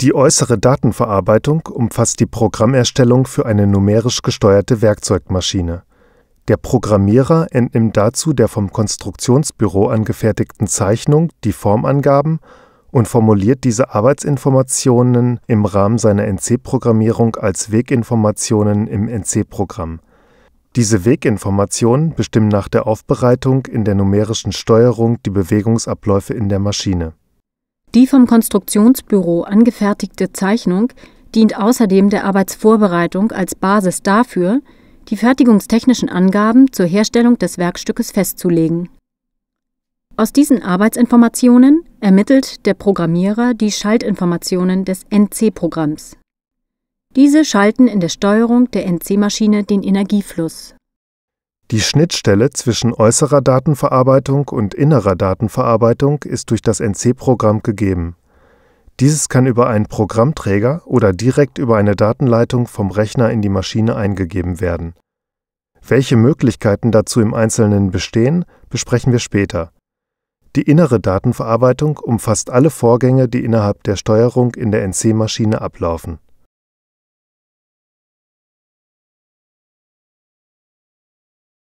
Die äußere Datenverarbeitung umfasst die Programmerstellung für eine numerisch gesteuerte Werkzeugmaschine. Der Programmierer entnimmt dazu der vom Konstruktionsbüro angefertigten Zeichnung die Formangaben und formuliert diese Arbeitsinformationen im Rahmen seiner NC-Programmierung als Weginformationen im NC-Programm. Diese Weginformationen bestimmen nach der Aufbereitung in der numerischen Steuerung die Bewegungsabläufe in der Maschine die vom Konstruktionsbüro angefertigte Zeichnung dient außerdem der Arbeitsvorbereitung als Basis dafür, die fertigungstechnischen Angaben zur Herstellung des Werkstückes festzulegen. Aus diesen Arbeitsinformationen ermittelt der Programmierer die Schaltinformationen des NC-Programms. Diese schalten in der Steuerung der NC-Maschine den Energiefluss die Schnittstelle zwischen äußerer Datenverarbeitung und innerer Datenverarbeitung ist durch das NC-Programm gegeben. Dieses kann über einen Programmträger oder direkt über eine Datenleitung vom Rechner in die Maschine eingegeben werden. Welche Möglichkeiten dazu im Einzelnen bestehen, besprechen wir später. Die innere Datenverarbeitung umfasst alle Vorgänge, die innerhalb der Steuerung in der NC-Maschine ablaufen